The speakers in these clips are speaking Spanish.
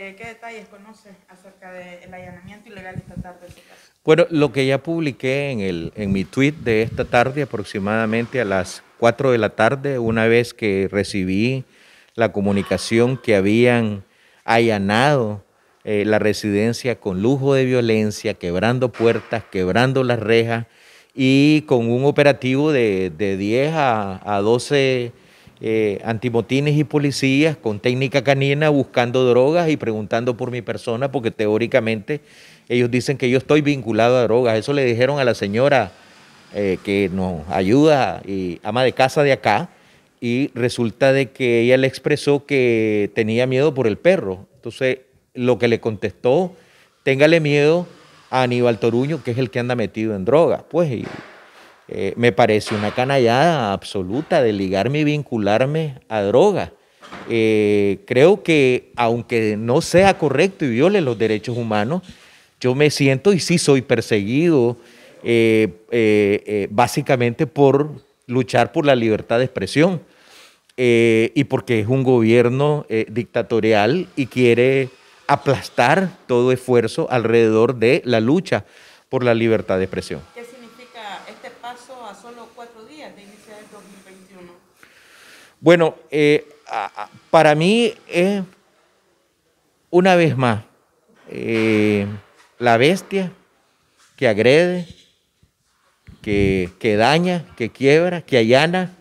Eh, ¿Qué detalles conoce acerca del allanamiento ilegal esta tarde? Bueno, lo que ya publiqué en, el, en mi tweet de esta tarde, aproximadamente a las 4 de la tarde, una vez que recibí la comunicación que habían allanado eh, la residencia con lujo de violencia, quebrando puertas, quebrando las rejas y con un operativo de, 10 a, a 12 eh, antimotines y policías con técnica canina buscando drogas y preguntando por mi persona, porque teóricamente ellos dicen que yo estoy vinculado a drogas. Eso le dijeron a la señora eh, que nos ayuda y ama de casa de acá, y resulta de que ella le expresó que tenía miedo por el perro. Entonces, lo que le contestó, téngale miedo a Aníbal Toruño, que es el que anda metido en drogas, pues, eh, me parece una canallada absoluta de ligarme y vincularme a droga. Eh, creo que aunque no sea correcto y viole los derechos humanos, yo me siento y sí soy perseguido eh, básicamente por luchar por la libertad de expresión y porque es un gobierno dictatorial y quiere aplastar todo esfuerzo alrededor de la lucha por la libertad de expresión. Bueno, eh, para mí es, una vez más, eh, la bestia que agrede, que, que daña, que quiebra, que allana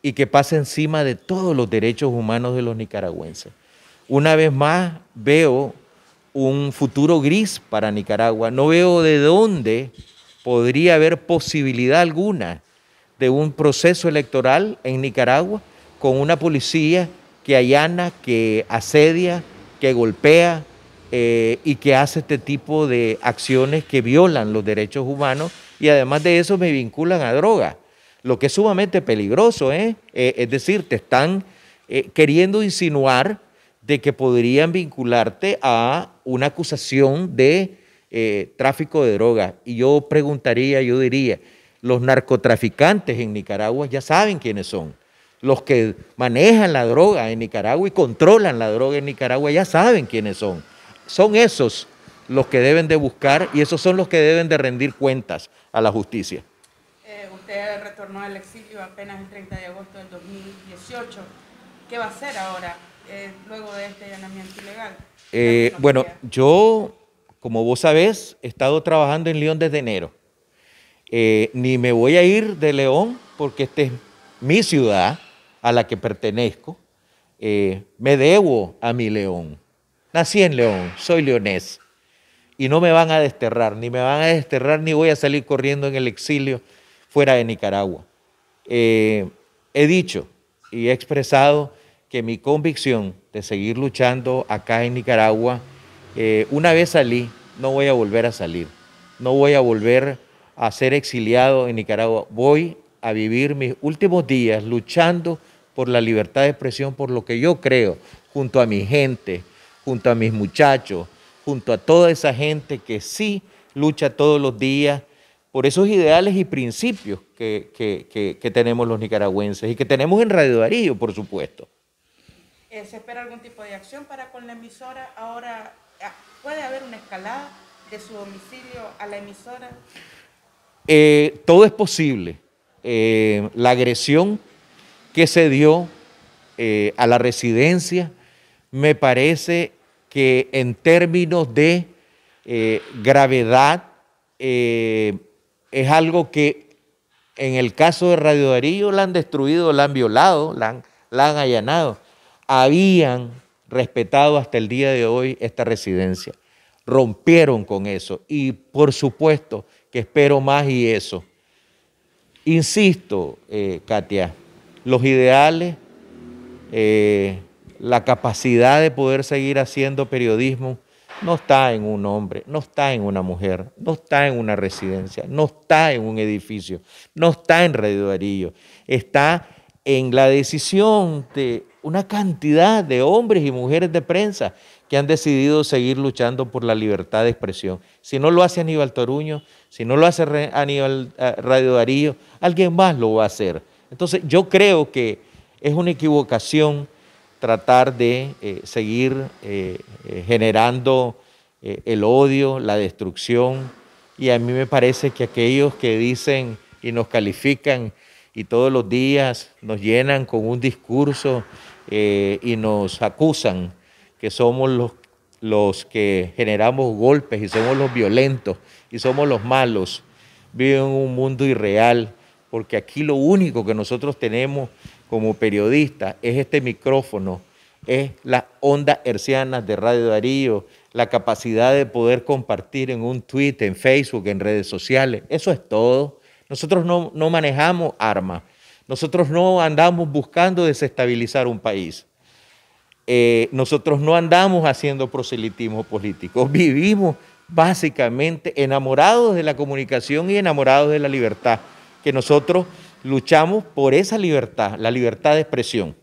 y que pasa encima de todos los derechos humanos de los nicaragüenses. Una vez más veo un futuro gris para Nicaragua. No veo de dónde podría haber posibilidad alguna de un proceso electoral en Nicaragua con una policía que allana, que asedia, que golpea eh, y que hace este tipo de acciones que violan los derechos humanos y además de eso me vinculan a droga, lo que es sumamente peligroso, ¿eh? Eh, es decir, te están queriendo insinuar de que podrían vincularte a una acusación de tráfico de droga. Y yo preguntaría, yo diría, los narcotraficantes en Nicaragua ya saben quiénes son los que manejan la droga en Nicaragua y controlan la droga en Nicaragua ya saben quiénes son. Son esos los que deben de buscar y esos son los que deben de rendir cuentas a la justicia. Eh, usted retornó al exilio apenas el 30 de agosto del 2018. ¿Qué va a hacer ahora eh, luego de este allanamiento ilegal? Eh, bueno, yo, como vos sabés, he estado trabajando en León desde enero. ni me voy a ir de León porque esta es mi ciudad a la que pertenezco, eh, me debo a mi león. Nací en León, soy leonés. Y no me van a desterrar, ni me van a desterrar, ni voy a salir corriendo en el exilio fuera de Nicaragua. Eh, he dicho y he expresado que mi convicción de seguir luchando acá en Nicaragua, eh, una vez salí, no voy a volver a salir, no voy a volver a ser exiliado en Nicaragua, voy a vivir mis últimos días luchando por la libertad de expresión, por lo que yo creo, junto a mi gente, junto a mis muchachos, junto a toda esa gente que sí lucha todos los días por esos ideales y principios que, tenemos los nicaragüenses y que tenemos en Radio Darío, por supuesto. Eh, ¿Se espera algún tipo de acción para con la emisora? Ahora, ah, ¿puede haber una escalada de su domicilio a la emisora? Eh, todo es posible. Eh, la agresión que se dio eh, a la residencia, me parece que en términos de eh, gravedad eh, es algo que en el caso de Radio Darío la han destruido, la han violado, la han, allanado. Habían respetado hasta el día de hoy esta residencia. Rompieron con eso y por supuesto que espero más y eso. Insisto, Katia, los ideales, eh, la capacidad de poder seguir haciendo periodismo no está en un hombre, no está en una mujer, no está en una residencia, no está en un edificio, no está en Radio Darío, está en la decisión de una cantidad de hombres y mujeres de prensa que han decidido seguir luchando por la libertad de expresión. Si no lo hace Aníbal Toruño, si no lo hace Aníbal eh, Radio Darío, alguien más lo va a hacer. Entonces yo creo que es una equivocación tratar de eh, seguir eh, eh, generando el odio, la destrucción. Y a mí me parece que aquellos que dicen y nos califican y todos los días nos llenan con un discurso y nos acusan que somos los, los que generamos golpes y somos los violentos y somos los malos, viven en un mundo irreal porque aquí lo único que nosotros tenemos como periodistas es este micrófono, es las ondas hercianas de Radio Darío, la capacidad de poder compartir en un tweet, en Facebook, en redes sociales. Eso es todo. Nosotros no, manejamos armas. Nosotros no andamos buscando desestabilizar un país. Eh, nosotros no andamos haciendo proselitismo político. Vivimos básicamente enamorados de la comunicación y enamorados de la libertad que nosotros luchamos por esa libertad, la libertad de expresión.